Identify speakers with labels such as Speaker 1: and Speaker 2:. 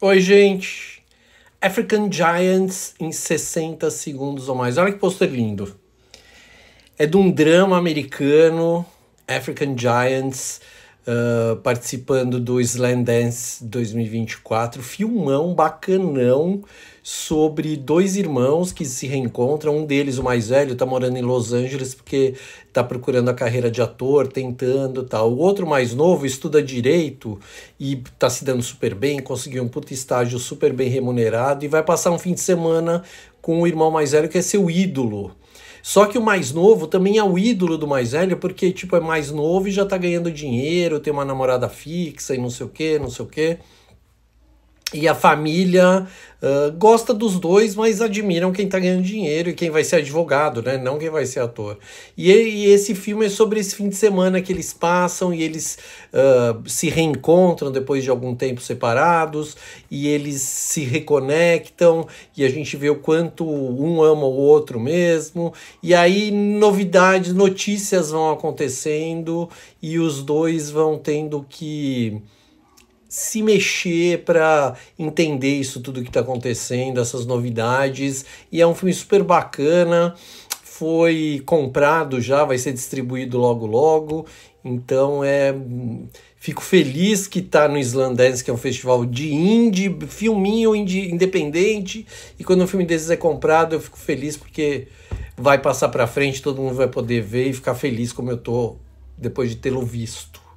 Speaker 1: Oi, gente. African Giants em 60 segundos ou mais. Olha que pôster lindo. É de um drama americano, African Giants ah, participando do Slam Dance 2024, filmão bacanão sobre dois irmãos que se reencontram. Um deles, o mais velho, está morando em Los Angeles porque está procurando a carreira de ator, tentando tal. O outro mais novo estuda direito e está se dando super bem, conseguiu um puta estágio super bem remunerado e vai passar um fim de semana com o irmão mais velho que é seu ídolo só que o mais novo também é o ídolo do mais velho, porque, tipo, é mais novo e já tá ganhando dinheiro, tem uma namorada fixa e não sei o quê, não sei o quê. E a família uh, gosta dos dois, mas admiram quem está ganhando dinheiro e quem vai ser advogado, né? Não quem vai ser ator. E, e, esse filme é sobre esse fim de semana que eles passam e eles uh, se reencontram depois de algum tempo separados e eles se reconectam e a gente vê o quanto um ama o outro mesmo. E aí novidades, notícias vão acontecendo e os dois vão tendo que se mexer para entender isso tudo que está acontecendo, essas novidades. E é um filme super bacana. Foi comprado já, vai ser distribuído logo logo. Então é fico feliz que está no Islandês, que é um festival de indie, filminho indie, independente. E quando um filme desses é comprado, eu fico feliz porque vai passar para frente, todo mundo vai poder ver e ficar feliz como eu tô depois de tê-lo visto.